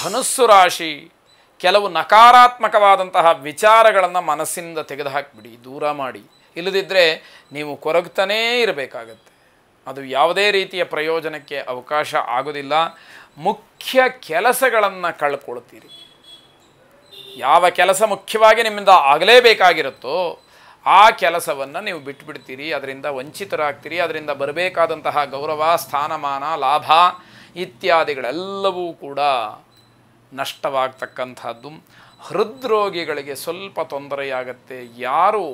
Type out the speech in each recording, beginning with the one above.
ಧನುಸ್ಸು ರಾಶಿ ಕೆಲವು ನಕಾರಾತ್ಮಕವಾದಂತಹ ವಿಚಾರಗಳನ್ನು ಮನಸ್ಸಿಂದ ತೆಗೆದುಹಾಕ್ಬಿಡಿ ದೂರ ಮಾಡಿ ಇಲ್ಲದಿದ್ದರೆ ನೀವು ಕೊರಗ್ತಾನೇ ಇರಬೇಕಾಗತ್ತೆ ಅದು ಯಾವುದೇ ರೀತಿಯ ಪ್ರಯೋಜನಕ್ಕೆ ಅವಕಾಶ ಆಗೋದಿಲ್ಲ ಮುಖ್ಯ ಕೆಲಸಗಳನ್ನು ಕಳ್ಕೊಳ್ತೀರಿ ಯಾವ ಕೆಲಸ ಮುಖ್ಯವಾಗಿ ನಿಮ್ಮಿಂದ ಆಗಲೇಬೇಕಾಗಿರುತ್ತೋ ಆ ಕೆಲಸವನ್ನು ನೀವು ಬಿಟ್ಟುಬಿಡ್ತೀರಿ ಅದರಿಂದ ವಂಚಿತರಾಗ್ತೀರಿ ಅದರಿಂದ ಬರಬೇಕಾದಂತಹ ಗೌರವ ಸ್ಥಾನಮಾನ ಲಾಭ ಇತ್ಯಾದಿಗಳೆಲ್ಲವೂ ಕೂಡ ನಷ್ಟವಾಗ್ತಕ್ಕಂಥದ್ದು ಹೃದ್ರೋಗಿಗಳಿಗೆ ಸ್ವಲ್ಪ ತೊಂದರೆಯಾಗತ್ತೆ ಯಾರು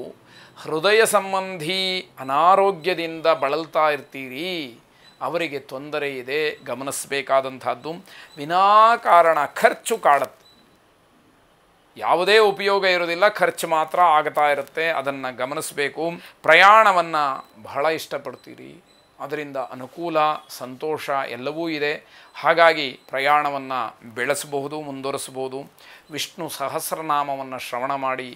ಹೃದಯ ಸಂಬಂಧಿ ಅನಾರೋಗ್ಯದಿಂದ ಬಳಲ್ತಾ ಇರ್ತೀರಿ ಅವರಿಗೆ ತೊಂದರೆ ಇದೆ ಗಮನಿಸಬೇಕಾದಂಥದ್ದು ವಿನಾಕಾರಣ ಖರ್ಚು ಕಾಡತ್ತೆ ಯಾವುದೇ ಉಪಯೋಗ ಇರೋದಿಲ್ಲ ಖರ್ಚು ಮಾತ್ರ ಆಗ್ತಾ ಇರುತ್ತೆ ಅದನ್ನು ಗಮನಿಸಬೇಕು ಪ್ರಯಾಣವನ್ನು ಬಹಳ ಇಷ್ಟಪಡ್ತೀರಿ ಅದರಿಂದ ಅನುಕೂಲ ಸಂತೋಷ ಎಲ್ಲವೂ ಇದೆ ಹಾಗಾಗಿ ಪ್ರಯಾಣವನ್ನು ಬೆಳೆಸಬಹುದು ಮುಂದುವರಿಸಬಹುದು ವಿಷ್ಣು ಸಹಸ್ರನಾಮವನ್ನು ಶ್ರವಣ ಮಾಡಿ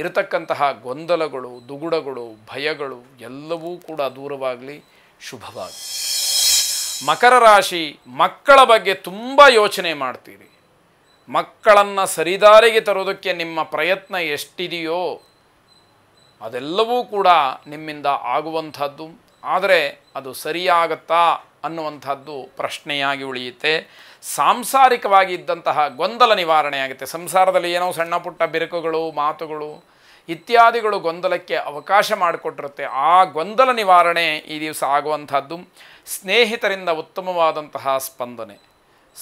ಇರತಕ್ಕಂತಹ ಗೊಂದಲಗಳು ದುಗುಡಗಳು ಭಯಗಳು ಎಲ್ಲವೂ ಕೂಡ ದೂರವಾಗಲಿ ಶುಭವಾಗಲಿ ಮಕರ ರಾಶಿ ಮಕ್ಕಳ ಬಗ್ಗೆ ತುಂಬ ಯೋಚನೆ ಮಾಡ್ತೀರಿ ಮಕ್ಕಳನ್ನು ಸರಿದಾರಿಗೆ ತರೋದಕ್ಕೆ ನಿಮ್ಮ ಪ್ರಯತ್ನ ಎಷ್ಟಿದೆಯೋ ಅದೆಲ್ಲವೂ ಕೂಡ ನಿಮ್ಮಿಂದ ಆಗುವಂಥದ್ದು ಆದರೆ ಅದು ಸರಿಯಾಗತ್ತಾ ಅನ್ನುವಂಥದ್ದು ಪ್ರಶ್ನೆಯಾಗಿ ಉಳಿಯುತ್ತೆ ಸಾಂಸಾರಿಕವಾಗಿ ಇದ್ದಂತಹ ಗೊಂದಲ ನಿವಾರಣೆಯಾಗುತ್ತೆ ಸಂಸಾರದಲ್ಲಿ ಏನೋ ಸಣ್ಣ ಪುಟ್ಟ ಬಿರುಕುಗಳು ಮಾತುಗಳು ಇತ್ಯಾದಿಗಳು ಗೊಂದಲಕ್ಕೆ ಅವಕಾಶ ಮಾಡಿಕೊಟ್ಟಿರುತ್ತೆ ಆ ಗೊಂದಲ ನಿವಾರಣೆ ಈ ದಿವಸ ಆಗುವಂಥದ್ದು ಸ್ನೇಹಿತರಿಂದ ಉತ್ತಮವಾದಂತಹ ಸ್ಪಂದನೆ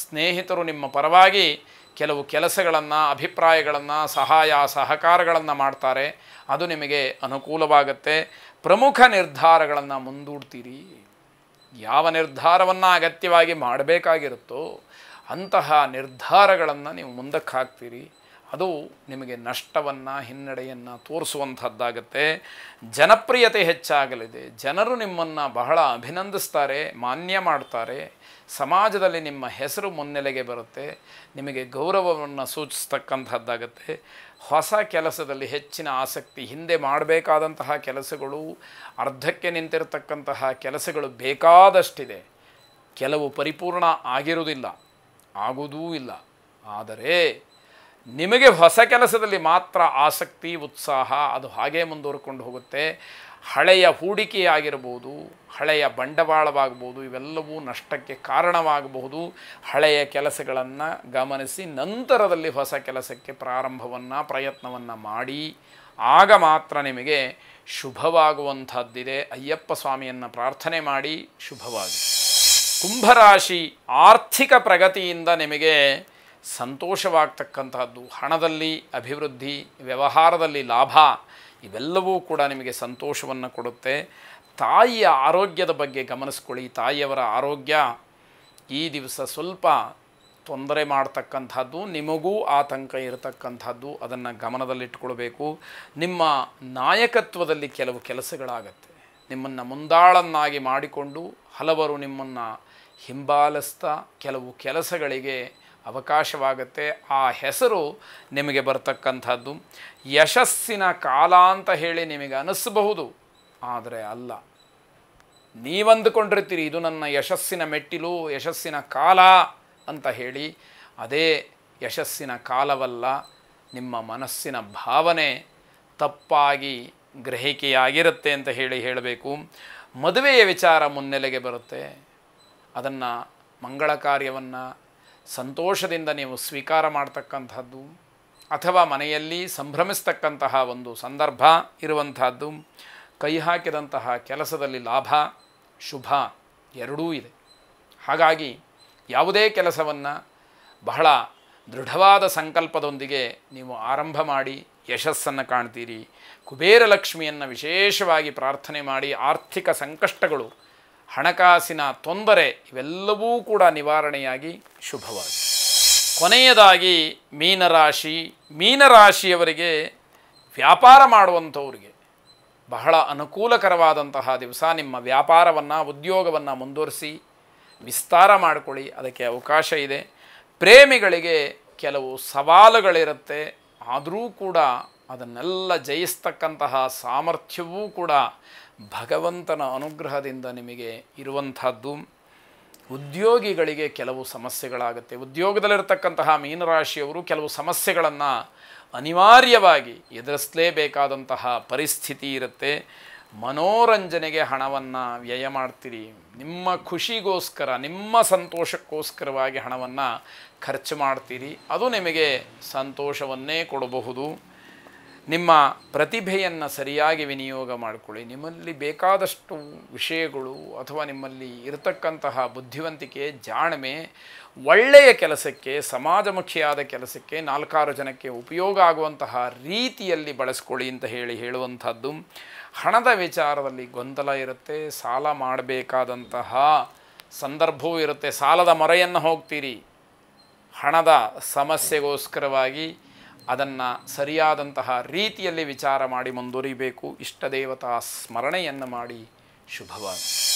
ಸ್ನೇಹಿತರು ನಿಮ್ಮ ಪರವಾಗಿ ಕೆಲವು ಕೆಲಸಗಳನ್ನು ಅಭಿಪ್ರಾಯಗಳನ್ನು ಸಹಾಯ ಸಹಕಾರಗಳನ್ನು ಮಾಡ್ತಾರೆ ಅದು ನಿಮಗೆ ಅನುಕೂಲವಾಗುತ್ತೆ ಪ್ರಮುಖ ನಿರ್ಧಾರಗಳನ್ನು ಮುಂದೂಡ್ತೀರಿ ಯಾವ ನಿರ್ಧಾರವನ್ನು ಅಗತ್ಯವಾಗಿ ಮಾಡಬೇಕಾಗಿರುತ್ತೋ ಅಂತಹ ನಿರ್ಧಾರಗಳನ್ನು ನೀವು ಮುಂದಕ್ಕೆ ಹಾಕ್ತೀರಿ ಅದು ನಿಮಗೆ ನಷ್ಟವನ್ನು ಹಿನ್ನಡೆಯನ್ನು ತೋರಿಸುವಂಥದ್ದಾಗತ್ತೆ ಜನಪ್ರಿಯತೆ ಹೆಚ್ಚಾಗಲಿದೆ ಜನರು ನಿಮ್ಮನ್ನು ಬಹಳ ಅಭಿನಂದಿಸ್ತಾರೆ ಮಾನ್ಯ ಮಾಡ್ತಾರೆ ಸಮಾಜದಲ್ಲಿ ನಿಮ್ಮ ಹೆಸರು ಮುನ್ನೆಲೆಗೆ ಬರುತ್ತೆ ನಿಮಗೆ ಗೌರವವನ್ನು ಸೂಚಿಸ್ತಕ್ಕಂಥದ್ದಾಗತ್ತೆ ಹೊಸ ಕೆಲಸದಲ್ಲಿ ಹೆಚ್ಚಿನ ಆಸಕ್ತಿ ಹಿಂದೆ ಮಾಡಬೇಕಾದಂತಹ ಕೆಲಸಗಳು ಅರ್ಧಕ್ಕೆ ನಿಂತಿರತಕ್ಕಂತಹ ಕೆಲಸಗಳು ಬೇಕಾದಷ್ಟಿದೆ ಕೆಲವು ಪರಿಪೂರ್ಣ ಆಗಿರುವುದಿಲ್ಲ ಆಗುವುದೂ ಇಲ್ಲ ಆದರೆ ನಿಮಗೆ ಹೊಸ ಕೆಲಸದಲ್ಲಿ ಮಾತ್ರ ಆಸಕ್ತಿ ಉತ್ಸಾಹ ಅದು ಹಾಗೇ ಮುಂದುವರ್ಕೊಂಡು ಹೋಗುತ್ತೆ ಹಳೆಯ ಹೂಡಿಕೆಯಾಗಿರ್ಬೋದು ಹಳೆಯ ಬಂಡವಾಳವಾಗಬಹುದು ಇವೆಲ್ಲವೂ ನಷ್ಟಕ್ಕೆ ಕಾರಣವಾಗಬಹುದು ಹಳೆಯ ಕೆಲಸಗಳನ್ನು ಗಮನಿಸಿ ನಂತರದಲ್ಲಿ ಹೊಸ ಕೆಲಸಕ್ಕೆ ಪ್ರಾರಂಭವನ್ನು ಪ್ರಯತ್ನವನ್ನು ಮಾಡಿ ಆಗ ಮಾತ್ರ ನಿಮಗೆ ಶುಭವಾಗುವಂಥದ್ದಿದೆ ಅಯ್ಯಪ್ಪ ಸ್ವಾಮಿಯನ್ನು ಪ್ರಾರ್ಥನೆ ಮಾಡಿ ಶುಭವಾಗಿ ಕುಂಭರಾಶಿ ಆರ್ಥಿಕ ಪ್ರಗತಿಯಿಂದ ನಿಮಗೆ ಸಂತೋಷವಾಗ್ತಕ್ಕಂತಹದ್ದು ಹಣದಲ್ಲಿ ಅಭಿವೃದ್ಧಿ ವ್ಯವಹಾರದಲ್ಲಿ ಲಾಭ ಇವೆಲ್ಲವೂ ಕೂಡ ನಿಮಗೆ ಸಂತೋಷವನ್ನು ಕೊಡುತ್ತೆ ತಾಯಿಯ ಆರೋಗ್ಯದ ಬಗ್ಗೆ ಗಮನಿಸ್ಕೊಳ್ಳಿ ತಾಯಿಯವರ ಆರೋಗ್ಯ ಈ ದಿವಸ ಸ್ವಲ್ಪ ತೊಂದರೆ ಮಾಡ್ತಕ್ಕಂಥದ್ದು ನಿಮಗೂ ಆತಂಕ ಇರತಕ್ಕಂಥದ್ದು ಅದನ್ನು ಗಮನದಲ್ಲಿಟ್ಟುಕೊಳ್ಬೇಕು ನಿಮ್ಮ ನಾಯಕತ್ವದಲ್ಲಿ ಕೆಲವು ಕೆಲಸಗಳಾಗತ್ತೆ ನಿಮ್ಮನ್ನು ಮುಂದಾಳನ್ನಾಗಿ ಮಾಡಿಕೊಂಡು ಹಲವರು ನಿಮ್ಮನ್ನು ಹಿಂಬಾಲಿಸ್ತಾ ಕೆಲವು ಕೆಲಸಗಳಿಗೆ ಅವಕಾಶವಾಗುತ್ತೆ ಆ ಹೆಸರು ನಿಮಗೆ ಬರ್ತಕ್ಕಂಥದ್ದು ಯಶಸ್ಸಿನ ಕಾಲ ಅಂತ ಹೇಳಿ ನಿಮಗೆ ಅನಿಸಬಹುದು ಆದರೆ ಅಲ್ಲ ನೀವಂದುಕೊಂಡಿರ್ತೀರಿ ಇದು ನನ್ನ ಯಶಸ್ಸಿನ ಮೆಟ್ಟಿಲು ಯಶಸ್ಸಿನ ಕಾಲ ಅಂತ ಹೇಳಿ ಅದೇ ಯಶಸ್ಸಿನ ಕಾಲವಲ್ಲ ನಿಮ್ಮ ಮನಸ್ಸಿನ ಭಾವನೆ ತಪ್ಪಾಗಿ ಗ್ರಹಿಕೆಯಾಗಿರುತ್ತೆ ಅಂತ ಹೇಳಿ ಹೇಳಬೇಕು ಮದುವೆಯ ವಿಚಾರ ಮುನ್ನೆಲೆಗೆ ಬರುತ್ತೆ ಅದನ್ನು ಮಂಗಳ ಕಾರ್ಯವನ್ನು ಸಂತೋಷದಿಂದ ನೀವು ಸ್ವೀಕಾರ ಮಾಡ್ತಕ್ಕಂಥದ್ದು ಅಥವಾ ಮನೆಯಲ್ಲಿ ಸಂಭ್ರಮಿಸ್ತಕ್ಕಂತಹ ಒಂದು ಸಂದರ್ಭ ಇರುವಂತಹದ್ದು ಕೈ ಹಾಕಿದಂತಹ ಕೆಲಸದಲ್ಲಿ ಲಾಭ ಶುಭ ಎರಡೂ ಇದೆ ಹಾಗಾಗಿ ಯಾವುದೇ ಕೆಲಸವನ್ನು ಬಹಳ ದೃಢವಾದ ಸಂಕಲ್ಪದೊಂದಿಗೆ ನೀವು ಆರಂಭ ಮಾಡಿ ಯಶಸ್ಸನ್ನು ಕಾಣ್ತೀರಿ ಕುಬೇರ ವಿಶೇಷವಾಗಿ ಪ್ರಾರ್ಥನೆ ಮಾಡಿ ಆರ್ಥಿಕ ಸಂಕಷ್ಟಗಳು ಹಣಕಾಸಿನ ತೊಂದರೆ ಇವೆಲ್ಲವೂ ಕೂಡ ನಿವಾರಣೆಯಾಗಿ ಶುಭವಾಗಿ ಕೊನೆಯದಾಗಿ ಮೀನರಾಶಿ ಮೀನರಾಶಿಯವರಿಗೆ ವ್ಯಾಪಾರ ಮಾಡುವಂಥವ್ರಿಗೆ ಬಹಳ ಅನುಕೂಲಕರವಾದಂತಹ ದಿವಸ ನಿಮ್ಮ ವ್ಯಾಪಾರವನ್ನು ಉದ್ಯೋಗವನ್ನು ಮುಂದುವರಿಸಿ ವಿಸ್ತಾರ ಮಾಡಿಕೊಳ್ಳಿ ಅದಕ್ಕೆ ಅವಕಾಶ ಇದೆ ಪ್ರೇಮಿಗಳಿಗೆ ಕೆಲವು ಸವಾಲುಗಳಿರುತ್ತೆ ಆದರೂ ಕೂಡ ಅದನ್ನೆಲ್ಲ ಜಯಿಸ್ತಕ್ಕಂತಹ ಸಾಮರ್ಥ್ಯವೂ ಕೂಡ ಭಗವಂತನ ಅನುಗ್ರಹದಿಂದ ನಿಮಗೆ ಇರುವಂಥದ್ದು ಉದ್ಯೋಗಿಗಳಿಗೆ ಕೆಲವು ಸಮಸ್ಯೆಗಳಾಗುತ್ತೆ ಉದ್ಯೋಗದಲ್ಲಿರತಕ್ಕಂತಹ ಮೀನರಾಶಿಯವರು ಕೆಲವು ಸಮಸ್ಯೆಗಳನ್ನು ಅನಿವಾರ್ಯವಾಗಿ ಎದುರಿಸಲೇಬೇಕಾದಂತಹ ಪರಿಸ್ಥಿತಿ ಇರುತ್ತೆ ಮನೋರಂಜನೆಗೆ ಹಣವನ್ನು ವ್ಯಯ ಮಾಡ್ತೀರಿ ನಿಮ್ಮ ಖುಷಿಗೋಸ್ಕರ ನಿಮ್ಮ ಸಂತೋಷಕ್ಕೋಸ್ಕರವಾಗಿ ಹಣವನ್ನು ಖರ್ಚು ಮಾಡ್ತೀರಿ ಅದು ನಿಮಗೆ ಸಂತೋಷವನ್ನೇ ಕೊಡಬಹುದು ನಿಮ್ಮ ಪ್ರತಿಭೆಯನ್ನು ಸರಿಯಾಗಿ ವಿನಿಯೋಗ ಮಾಡಿಕೊಳ್ಳಿ ನಿಮ್ಮಲ್ಲಿ ಬೇಕಾದಷ್ಟು ವಿಷಯಗಳು ಅಥವಾ ನಿಮ್ಮಲ್ಲಿ ಇರತಕ್ಕಂತಹ ಬುದ್ಧಿವಂತಿಕೆ ಜಾಣ್ಮೆ ಒಳ್ಳೆಯ ಕೆಲಸಕ್ಕೆ ಸಮಾಜಮುಖಿಯಾದ ಕೆಲಸಕ್ಕೆ ನಾಲ್ಕಾರು ಜನಕ್ಕೆ ಉಪಯೋಗ ಆಗುವಂತಹ ರೀತಿಯಲ್ಲಿ ಬಳಸ್ಕೊಳ್ಳಿ ಅಂತ ಹೇಳಿ ಹೇಳುವಂಥದ್ದು ಹಣದ ವಿಚಾರದಲ್ಲಿ ಗೊಂದಲ ಇರುತ್ತೆ ಸಾಲ ಮಾಡಬೇಕಾದಂತಹ ಸಂದರ್ಭವೂ ಇರುತ್ತೆ ಸಾಲದ ಮೊರೆಯನ್ನು ಹೋಗ್ತೀರಿ ಹಣದ ಸಮಸ್ಯೆಗೋಸ್ಕರವಾಗಿ ಅದನ್ನು ಸರಿಯಾದಂತಹ ರೀತಿಯಲ್ಲಿ ವಿಚಾರ ಮಾಡಿ ಮುಂದುವರಿಬೇಕು ಇಷ್ಟದೇವತಾ ದೇವತಾ ಸ್ಮರಣೆಯನ್ನು ಮಾಡಿ ಶುಭವಾಗಲಿ